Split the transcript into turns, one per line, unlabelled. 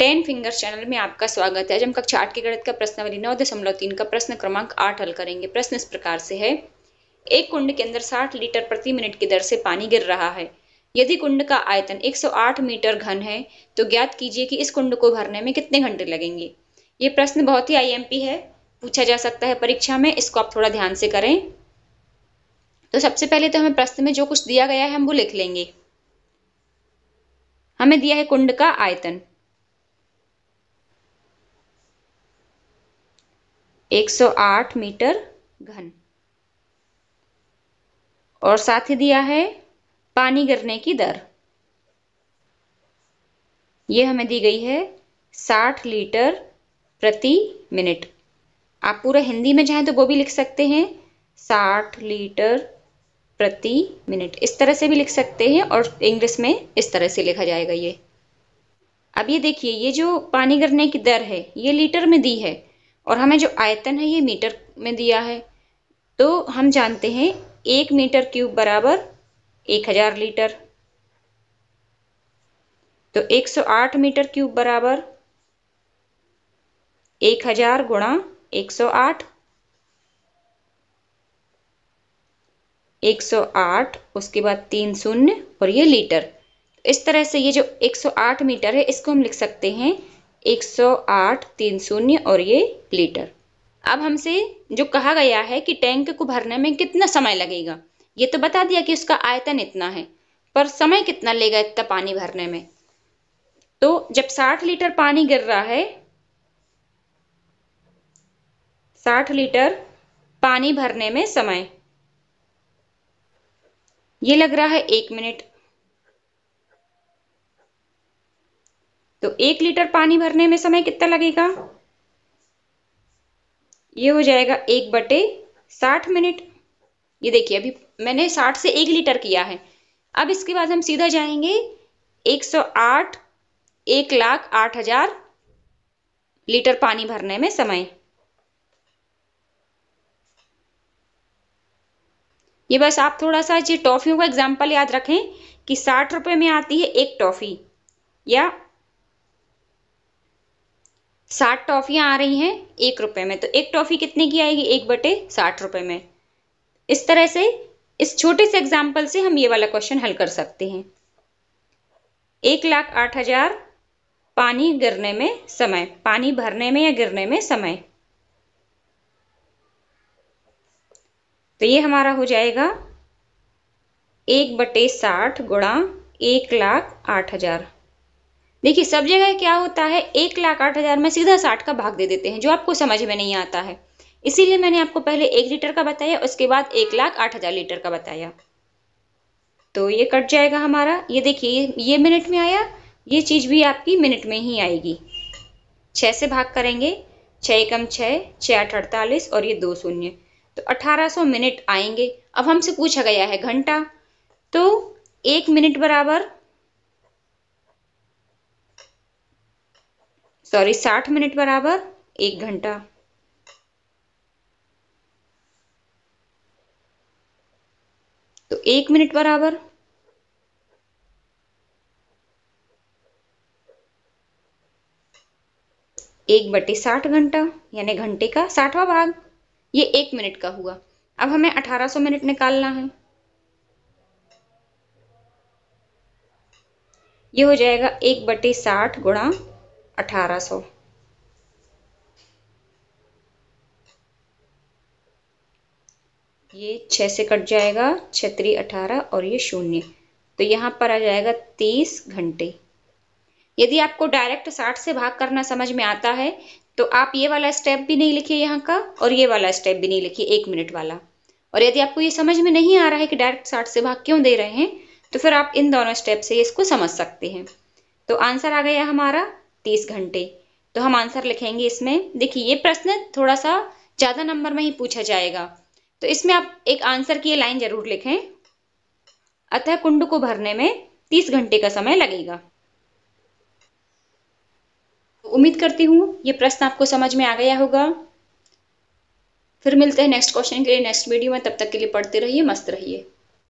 ten fingers channel में आपका स्वागत है आज हम कक्षा आठ के गणित का वाली नौ दशमलव तीन का प्रश्न क्रमांक आठ हल करेंगे प्रश्न इस प्रकार से है एक कुंड के अंदर साठ लीटर प्रति मिनट की दर से पानी गिर रहा है यदि कुंड का आयतन 108 मीटर घन है तो ज्ञात कीजिए कि इस कुंड को भरने में कितने घंटे लगेंगे ये प्रश्न बहुत ही आईएमपी है पूछा जा सकता है परीक्षा में इसको आप थोड़ा ध्यान से करें तो सबसे पहले तो हमें प्रश्न में जो कुछ दिया गया है हम वो लिख लेंगे हमें दिया है कुंड का आयतन 108 मीटर घन और साथ ही दिया है पानी गिरने की दर ये हमें दी गई है 60 लीटर प्रति मिनट आप पूरा हिंदी में चाहें तो वो भी लिख सकते हैं 60 लीटर प्रति मिनट इस तरह से भी लिख सकते हैं और इंग्लिश में इस तरह से लिखा जाएगा ये अब ये देखिए ये जो पानी गिरने की दर है ये लीटर में दी है और हमें जो आयतन है ये मीटर में दिया है तो हम जानते हैं एक मीटर क्यूब बराबर एक हजार लीटर तो 108 मीटर क्यूब बराबर एक हजार गुणा एक सौ आठ एक सौ आठ उसके बाद तीन शून्य और ये लीटर इस तरह से ये जो 108 मीटर है इसको हम लिख सकते हैं 108 तीन शून्य और ये लीटर अब हमसे जो कहा गया है कि टैंक को भरने में कितना समय लगेगा ये तो बता दिया कि उसका आयतन इतना है पर समय कितना लेगा इतना पानी भरने में तो जब 60 लीटर पानी गिर रहा है 60 लीटर पानी भरने में समय ये लग रहा है एक मिनट तो एक लीटर पानी भरने में समय कितना लगेगा ये हो जाएगा एक बटे साठ मिनट ये देखिए अभी मैंने साठ से एक लीटर किया है अब इसके बाद हम सीधा जाएंगे एक सौ आठ एक लाख आठ हजार लीटर पानी भरने में समय ये बस आप थोड़ा सा ये टॉफियों का एग्जाम्पल याद रखें कि साठ रुपए में आती है एक टॉफ़ी या साठ टॉफ़ियाँ आ रही हैं एक रुपये में तो एक टॉफ़ी कितने की आएगी एक बटे साठ रुपये में इस तरह से इस छोटे से एग्जाम्पल से हम ये वाला क्वेश्चन हल कर सकते हैं एक लाख आठ हजार पानी गिरने में समय पानी भरने में या गिरने में समय तो ये हमारा हो जाएगा एक बटे साठ गुणा एक लाख आठ हजार देखिए सब जगह क्या होता है एक लाख आठ हज़ार में सीधा साठ का भाग दे देते हैं जो आपको समझ में नहीं आता है इसीलिए मैंने आपको पहले एक लीटर का बताया उसके बाद एक लाख आठ हज़ार लीटर का बताया तो ये कट जाएगा हमारा ये देखिए ये मिनट में आया ये चीज़ भी आपकी मिनट में ही आएगी छः से भाग करेंगे छह कम छः छः आठ अड़तालीस और ये दो शून्य तो अठारह सौ मिनट आएंगे अब हमसे पूछा गया है घंटा तो एक मिनट बराबर सॉरी साठ मिनट बराबर एक घंटा तो एक मिनट बराबर एक बटे साठ घंटा यानी घंटे का साठवा भाग ये एक मिनट का हुआ अब हमें 1800 मिनट निकालना है ये हो जाएगा एक बटे साठ गुणा अठारह सौ ये छः से कट जाएगा छत्री अठारह और ये शून्य तो यहाँ पर आ जाएगा तीस घंटे यदि आपको डायरेक्ट साठ से भाग करना समझ में आता है तो आप ये वाला स्टेप भी नहीं लिखिए यहाँ का और ये वाला स्टेप भी नहीं लिखिए एक मिनट वाला और यदि आपको ये समझ में नहीं आ रहा है कि डायरेक्ट साठ से भाग क्यों दे रहे हैं तो फिर आप इन दोनों स्टेप से इसको समझ सकते हैं तो आंसर आ गया हमारा तीस घंटे तो हम आंसर लिखेंगे इसमें देखिए ये प्रश्न थोड़ा सा ज़्यादा नंबर में ही पूछा जाएगा तो इसमें आप एक आंसर की लाइन जरूर लिखें अतः कुंड को भरने में तीस घंटे का समय लगेगा तो उम्मीद करती हूँ ये प्रश्न आपको समझ में आ गया होगा फिर मिलते हैं नेक्स्ट क्वेश्चन के लिए नेक्स्ट वीडियो में तब तक के लिए पढ़ते रहिए मस्त रहिए